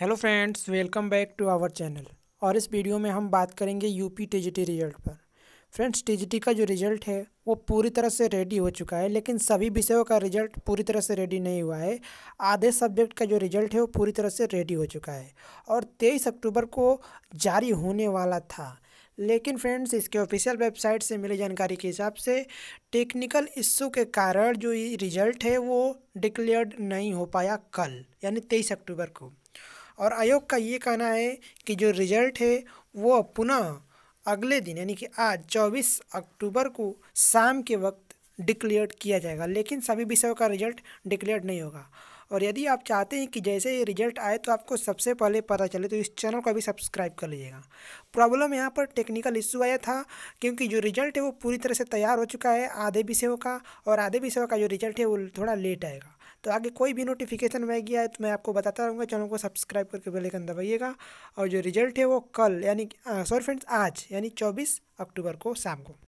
hello friends welcome back to our channel और इस video में हम बात करेंगे यूपी टीजीटी रिजल्ट पर फ्रेंड्स टीजीटी का जो रिजल्ट है वो पूरी तरह से रेडी हो चुका है लेकिन सभी विषयों का रिजल्ट पूरी तरह से रेडी नहीं हुआ है आधे सब्जेक्ट का जो रिजल्ट है वो पूरी तरह से रेडी हो चुका है और तेईस अक्टूबर को जारी होने वाला था लेकिन फ्रेंड्स इसके ऑफिशियल वेबसाइट से मिली जानकारी के हिसाब से टेक्निकल इश्यू के कारण जो रिजल्ट है वो डिक्लेयर्ड नहीं हो पाया कल यानी तेईस अक्टूबर को और आयोग का ये कहना है कि जो रिजल्ट है वो पुनः अगले दिन यानी कि आज 24 अक्टूबर को शाम के वक्त डिक्लेयर किया जाएगा लेकिन सभी विषयों का रिजल्ट डिक्लेयर नहीं होगा और यदि आप चाहते हैं कि जैसे ये रिजल्ट आए तो आपको सबसे पहले पता चले तो इस चैनल को भी सब्सक्राइब कर लीजिएगा प्रॉब्लम यहाँ पर टेक्निकल इश्यू आया था क्योंकि जो रिजल्ट है वो पूरी तरह से तैयार हो चुका है आधे विषयों का और आधे विषयों का जो रिजल्ट है वो थोड़ा लेट आएगा तो आगे कोई भी नोटिफिकेशन मैं गया है तो मैं आपको बताता रहूँगा चैनल को सब्सक्राइब करके बेलेकन दबाइएगा और जो रिजल्ट है वो कल यानी सॉरी फ्रेंड्स आज यानी चौबीस अक्टूबर को शाम को